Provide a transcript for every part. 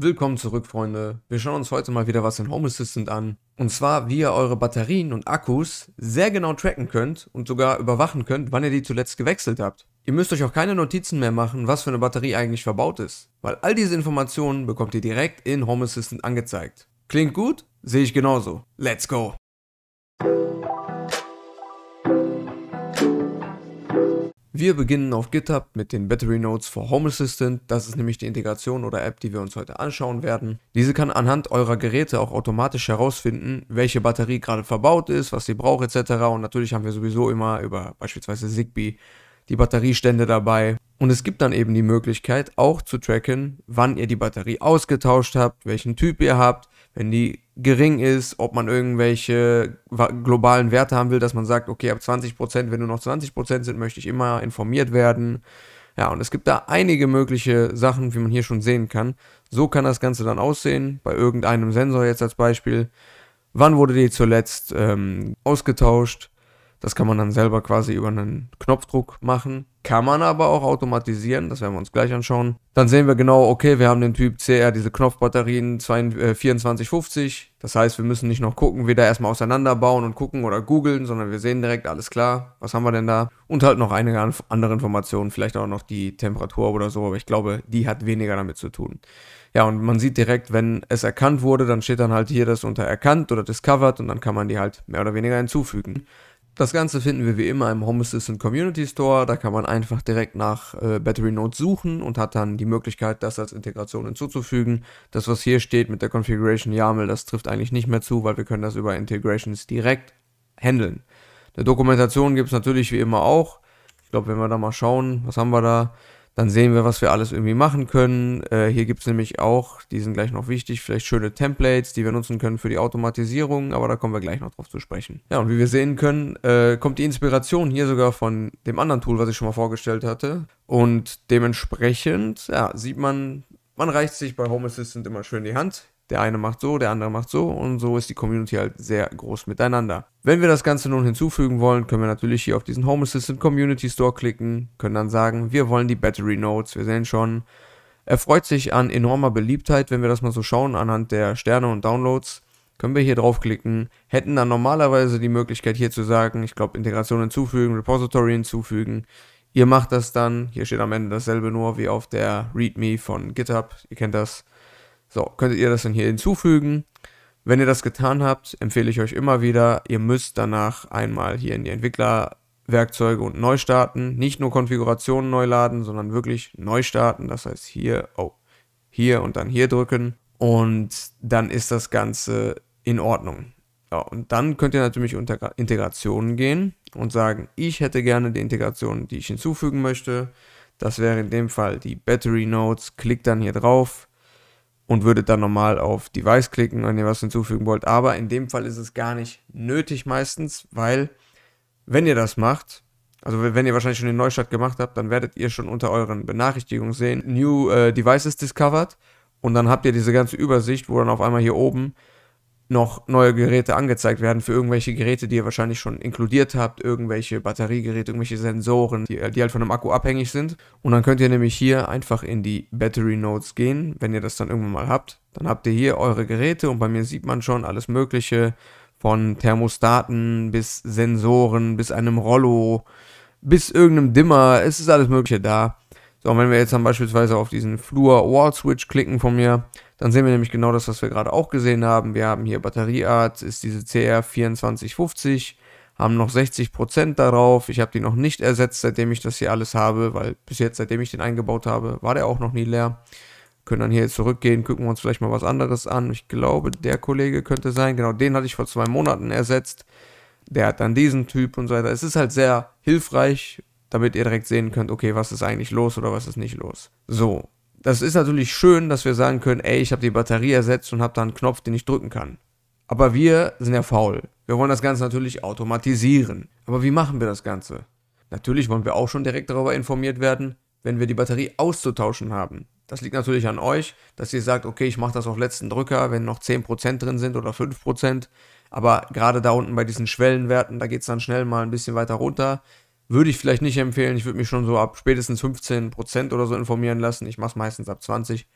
Willkommen zurück, Freunde. Wir schauen uns heute mal wieder was in Home Assistant an. Und zwar, wie ihr eure Batterien und Akkus sehr genau tracken könnt und sogar überwachen könnt, wann ihr die zuletzt gewechselt habt. Ihr müsst euch auch keine Notizen mehr machen, was für eine Batterie eigentlich verbaut ist, weil all diese Informationen bekommt ihr direkt in Home Assistant angezeigt. Klingt gut? Sehe ich genauso. Let's go! Wir beginnen auf GitHub mit den Battery Notes for Home Assistant. Das ist nämlich die Integration oder App, die wir uns heute anschauen werden. Diese kann anhand eurer Geräte auch automatisch herausfinden, welche Batterie gerade verbaut ist, was sie braucht etc. Und natürlich haben wir sowieso immer über beispielsweise Zigbee die Batteriestände dabei. Und es gibt dann eben die Möglichkeit auch zu tracken, wann ihr die Batterie ausgetauscht habt, welchen Typ ihr habt, wenn die gering ist, ob man irgendwelche globalen Werte haben will, dass man sagt, okay, ab 20 Prozent, wenn nur noch 20 Prozent sind, möchte ich immer informiert werden. Ja, und es gibt da einige mögliche Sachen, wie man hier schon sehen kann. So kann das Ganze dann aussehen, bei irgendeinem Sensor jetzt als Beispiel. Wann wurde die zuletzt ähm, ausgetauscht? Das kann man dann selber quasi über einen Knopfdruck machen. Kann man aber auch automatisieren, das werden wir uns gleich anschauen. Dann sehen wir genau, okay, wir haben den Typ CR, diese Knopfbatterien 2450. Äh, das heißt, wir müssen nicht noch gucken, weder erstmal auseinanderbauen und gucken oder googeln, sondern wir sehen direkt, alles klar, was haben wir denn da? Und halt noch einige andere Informationen, vielleicht auch noch die Temperatur oder so, aber ich glaube, die hat weniger damit zu tun. Ja, und man sieht direkt, wenn es erkannt wurde, dann steht dann halt hier das unter erkannt oder discovered und dann kann man die halt mehr oder weniger hinzufügen. Das Ganze finden wir wie immer im Home Assistant Community Store. Da kann man einfach direkt nach äh, Battery Note suchen und hat dann die Möglichkeit, das als Integration hinzuzufügen. Das, was hier steht mit der Configuration YAML, das trifft eigentlich nicht mehr zu, weil wir können das über Integrations direkt handeln. Der Dokumentation gibt es natürlich wie immer auch. Ich glaube, wenn wir da mal schauen, was haben wir da? Dann sehen wir, was wir alles irgendwie machen können. Äh, hier gibt es nämlich auch, die sind gleich noch wichtig, vielleicht schöne Templates, die wir nutzen können für die Automatisierung, aber da kommen wir gleich noch drauf zu sprechen. Ja, und wie wir sehen können, äh, kommt die Inspiration hier sogar von dem anderen Tool, was ich schon mal vorgestellt hatte. Und dementsprechend ja, sieht man, man reicht sich bei Home Assistant immer schön die Hand. Der eine macht so, der andere macht so und so ist die Community halt sehr groß miteinander. Wenn wir das Ganze nun hinzufügen wollen, können wir natürlich hier auf diesen Home Assistant Community Store klicken, können dann sagen, wir wollen die Battery Notes, wir sehen schon, er freut sich an enormer Beliebtheit, wenn wir das mal so schauen, anhand der Sterne und Downloads. Können wir hier draufklicken, hätten dann normalerweise die Möglichkeit hier zu sagen, ich glaube Integration hinzufügen, Repository hinzufügen. Ihr macht das dann, hier steht am Ende dasselbe nur wie auf der README von GitHub, ihr kennt das. So, könntet ihr das dann hier hinzufügen. Wenn ihr das getan habt, empfehle ich euch immer wieder, ihr müsst danach einmal hier in die Entwicklerwerkzeuge und neu starten. Nicht nur Konfigurationen neu laden, sondern wirklich neu starten. Das heißt hier, oh, hier und dann hier drücken. Und dann ist das Ganze in Ordnung. Ja, und dann könnt ihr natürlich unter Integrationen gehen und sagen, ich hätte gerne die Integration, die ich hinzufügen möchte. Das wäre in dem Fall die Battery Notes. Klickt dann hier drauf, und würdet dann normal auf Device klicken, wenn ihr was hinzufügen wollt. Aber in dem Fall ist es gar nicht nötig meistens, weil wenn ihr das macht, also wenn ihr wahrscheinlich schon den Neustart gemacht habt, dann werdet ihr schon unter euren Benachrichtigungen sehen, New äh, Devices discovered und dann habt ihr diese ganze Übersicht, wo dann auf einmal hier oben noch neue Geräte angezeigt werden für irgendwelche Geräte, die ihr wahrscheinlich schon inkludiert habt, irgendwelche Batteriegeräte, irgendwelche Sensoren, die, die, halt von einem Akku abhängig sind. Und dann könnt ihr nämlich hier einfach in die Battery Notes gehen, wenn ihr das dann irgendwann mal habt. Dann habt ihr hier eure Geräte und bei mir sieht man schon alles Mögliche von Thermostaten bis Sensoren bis einem Rollo bis irgendeinem Dimmer. Es ist alles Mögliche da. So, und wenn wir jetzt dann beispielsweise auf diesen Flur Wall Switch klicken von mir, dann sehen wir nämlich genau das, was wir gerade auch gesehen haben. Wir haben hier Batterieart, ist diese CR2450, haben noch 60% darauf. Ich habe die noch nicht ersetzt, seitdem ich das hier alles habe, weil bis jetzt, seitdem ich den eingebaut habe, war der auch noch nie leer. Können dann hier zurückgehen, gucken wir uns vielleicht mal was anderes an. Ich glaube, der Kollege könnte sein. Genau, den hatte ich vor zwei Monaten ersetzt. Der hat dann diesen Typ und so weiter. Es ist halt sehr hilfreich, damit ihr direkt sehen könnt, okay, was ist eigentlich los oder was ist nicht los. So, das ist natürlich schön, dass wir sagen können, ey, ich habe die Batterie ersetzt und habe da einen Knopf, den ich drücken kann. Aber wir sind ja faul. Wir wollen das Ganze natürlich automatisieren. Aber wie machen wir das Ganze? Natürlich wollen wir auch schon direkt darüber informiert werden, wenn wir die Batterie auszutauschen haben. Das liegt natürlich an euch, dass ihr sagt, okay, ich mache das auf letzten Drücker, wenn noch 10% drin sind oder 5%. Aber gerade da unten bei diesen Schwellenwerten, da geht es dann schnell mal ein bisschen weiter runter. Würde ich vielleicht nicht empfehlen. Ich würde mich schon so ab spätestens 15% oder so informieren lassen. Ich mache es meistens ab 20.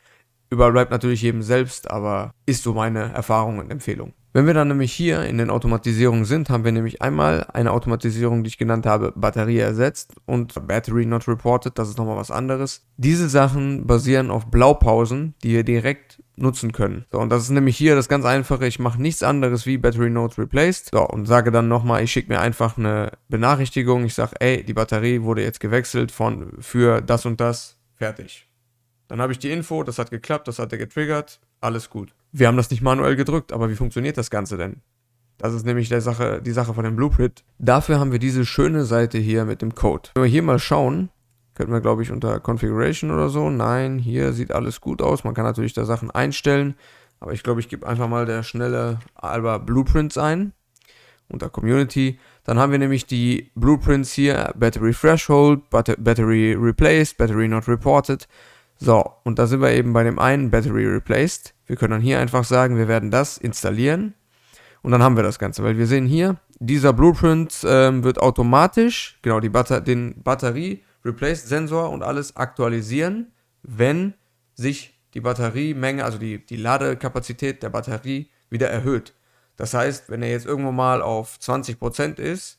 Überbleibt natürlich jedem selbst, aber ist so meine Erfahrung und Empfehlung. Wenn wir dann nämlich hier in den Automatisierungen sind, haben wir nämlich einmal eine Automatisierung, die ich genannt habe, Batterie ersetzt und Battery not reported, das ist nochmal was anderes. Diese Sachen basieren auf Blaupausen, die wir direkt nutzen können. So, und das ist nämlich hier das ganz einfache, ich mache nichts anderes wie Battery Note Replaced. So, und sage dann nochmal, ich schicke mir einfach eine Benachrichtigung, ich sage, ey, die Batterie wurde jetzt gewechselt von für das und das, fertig. Dann habe ich die Info, das hat geklappt, das hat er getriggert, alles gut. Wir haben das nicht manuell gedrückt, aber wie funktioniert das Ganze denn? Das ist nämlich Sache, die Sache von dem Blueprint. Dafür haben wir diese schöne Seite hier mit dem Code. Wenn wir hier mal schauen, könnten wir glaube ich unter Configuration oder so. Nein, hier sieht alles gut aus. Man kann natürlich da Sachen einstellen. Aber ich glaube, ich gebe einfach mal der schnelle Alba Blueprints ein. Unter Community. Dann haben wir nämlich die Blueprints hier. Battery Threshold, Battery Replaced, Battery Not Reported. So, und da sind wir eben bei dem einen Battery Replaced. Wir können dann hier einfach sagen, wir werden das installieren und dann haben wir das Ganze, weil wir sehen hier, dieser Blueprint ähm, wird automatisch, genau, die Batter den Batterie Replaced Sensor und alles aktualisieren, wenn sich die Batteriemenge, also die, die Ladekapazität der Batterie wieder erhöht. Das heißt, wenn er jetzt irgendwo mal auf 20% ist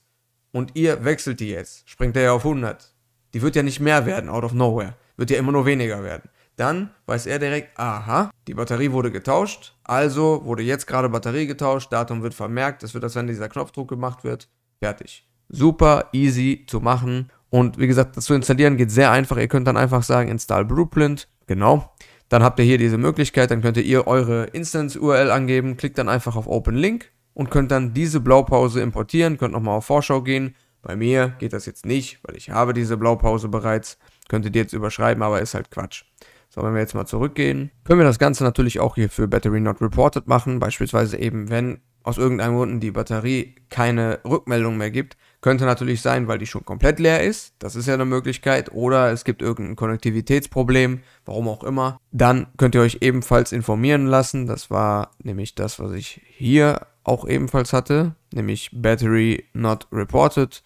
und ihr wechselt die jetzt, springt er ja auf 100. Die wird ja nicht mehr werden, out of nowhere wird ja immer nur weniger werden. Dann weiß er direkt, aha, die Batterie wurde getauscht, also wurde jetzt gerade Batterie getauscht, Datum wird vermerkt, das wird, als wenn dieser Knopfdruck gemacht wird, fertig. Super easy zu machen und wie gesagt, das zu installieren geht sehr einfach. Ihr könnt dann einfach sagen, install Blueprint, genau. Dann habt ihr hier diese Möglichkeit, dann könnt ihr eure Instance-URL angeben, klickt dann einfach auf Open Link und könnt dann diese Blaupause importieren, könnt nochmal auf Vorschau gehen. Bei mir geht das jetzt nicht, weil ich habe diese Blaupause bereits könntet ihr jetzt überschreiben, aber ist halt Quatsch. So, wenn wir jetzt mal zurückgehen, können wir das Ganze natürlich auch hier für Battery Not Reported machen. Beispielsweise eben, wenn aus irgendeinem Grund die Batterie keine Rückmeldung mehr gibt, könnte natürlich sein, weil die schon komplett leer ist. Das ist ja eine Möglichkeit. Oder es gibt irgendein Konnektivitätsproblem, warum auch immer. Dann könnt ihr euch ebenfalls informieren lassen. Das war nämlich das, was ich hier auch ebenfalls hatte, nämlich Battery Not Reported.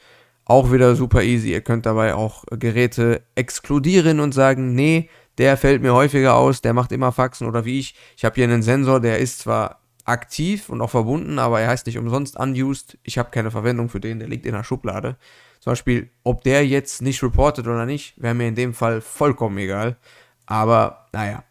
Auch wieder super easy. Ihr könnt dabei auch Geräte exkludieren und sagen, nee, der fällt mir häufiger aus, der macht immer Faxen oder wie ich. Ich habe hier einen Sensor, der ist zwar aktiv und auch verbunden, aber er heißt nicht umsonst unused. Ich habe keine Verwendung für den, der liegt in der Schublade. Zum Beispiel, ob der jetzt nicht reportet oder nicht, wäre mir in dem Fall vollkommen egal. Aber naja,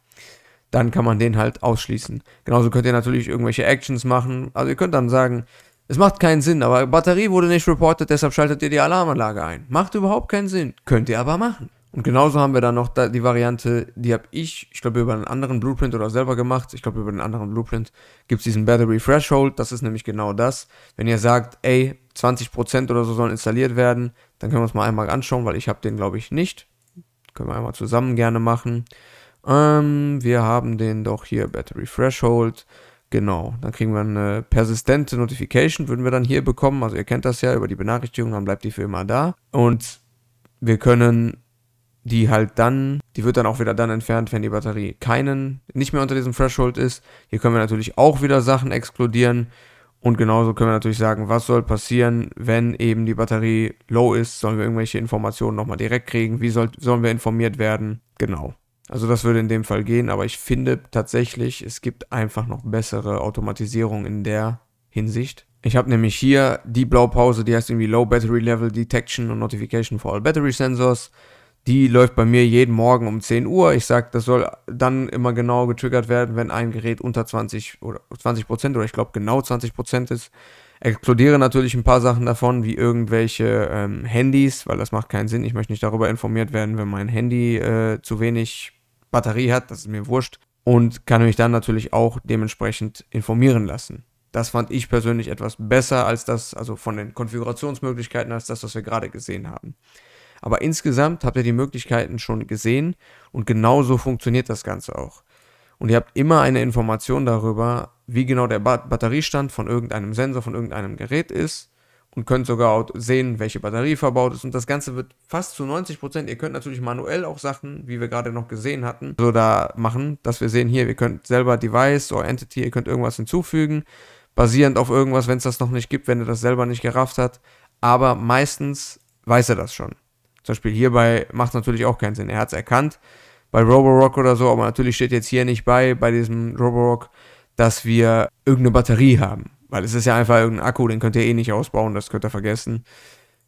dann kann man den halt ausschließen. Genauso könnt ihr natürlich irgendwelche Actions machen. Also ihr könnt dann sagen, es macht keinen Sinn, aber Batterie wurde nicht reported, deshalb schaltet ihr die Alarmanlage ein. Macht überhaupt keinen Sinn. Könnt ihr aber machen. Und genauso haben wir dann noch die Variante, die habe ich, ich glaube über einen anderen Blueprint oder selber gemacht, ich glaube über einen anderen Blueprint gibt es diesen Battery Threshold, das ist nämlich genau das. Wenn ihr sagt, ey, 20% oder so sollen installiert werden, dann können wir uns mal einmal anschauen, weil ich habe den glaube ich nicht. Können wir einmal zusammen gerne machen. Ähm, wir haben den doch hier, Battery Threshold. Genau, dann kriegen wir eine persistente Notification, würden wir dann hier bekommen. Also ihr kennt das ja über die Benachrichtigung, dann bleibt die für immer da. Und wir können die halt dann, die wird dann auch wieder dann entfernt, wenn die Batterie keinen, nicht mehr unter diesem Threshold ist. Hier können wir natürlich auch wieder Sachen explodieren. Und genauso können wir natürlich sagen, was soll passieren, wenn eben die Batterie low ist? Sollen wir irgendwelche Informationen nochmal direkt kriegen? Wie soll, sollen wir informiert werden? Genau. Also das würde in dem Fall gehen, aber ich finde tatsächlich, es gibt einfach noch bessere Automatisierung in der Hinsicht. Ich habe nämlich hier die Blaupause, die heißt irgendwie Low Battery Level Detection und Notification for All Battery Sensors. Die läuft bei mir jeden Morgen um 10 Uhr. Ich sage, das soll dann immer genau getriggert werden, wenn ein Gerät unter 20 oder 20 Prozent oder ich glaube genau 20 Prozent ist. Explodiere natürlich ein paar Sachen davon, wie irgendwelche ähm, Handys, weil das macht keinen Sinn. Ich möchte nicht darüber informiert werden, wenn mein Handy äh, zu wenig Batterie hat, das ist mir wurscht. Und kann mich dann natürlich auch dementsprechend informieren lassen. Das fand ich persönlich etwas besser als das, also von den Konfigurationsmöglichkeiten, als das, was wir gerade gesehen haben. Aber insgesamt habt ihr die Möglichkeiten schon gesehen und genau so funktioniert das Ganze auch. Und ihr habt immer eine Information darüber, wie genau der ba Batteriestand von irgendeinem Sensor, von irgendeinem Gerät ist und könnt sogar sehen, welche Batterie verbaut ist. Und das Ganze wird fast zu 90 Prozent. Ihr könnt natürlich manuell auch Sachen, wie wir gerade noch gesehen hatten, so da machen, dass wir sehen hier, ihr könnt selber Device oder Entity, ihr könnt irgendwas hinzufügen, basierend auf irgendwas, wenn es das noch nicht gibt, wenn ihr das selber nicht gerafft hat. Aber meistens weiß er das schon. Zum Beispiel hierbei macht es natürlich auch keinen Sinn. Er hat es erkannt bei Roborock oder so, aber natürlich steht jetzt hier nicht bei, bei diesem Roborock, dass wir irgendeine Batterie haben. Weil es ist ja einfach irgendein Akku, den könnt ihr eh nicht ausbauen, das könnt ihr vergessen.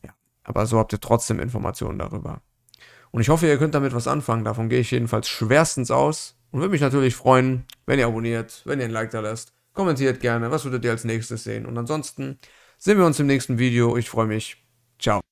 Ja, aber so habt ihr trotzdem Informationen darüber. Und ich hoffe, ihr könnt damit was anfangen. Davon gehe ich jedenfalls schwerstens aus. Und würde mich natürlich freuen, wenn ihr abonniert, wenn ihr ein Like da lasst. Kommentiert gerne, was würdet ihr als nächstes sehen. Und ansonsten sehen wir uns im nächsten Video. Ich freue mich. Ciao.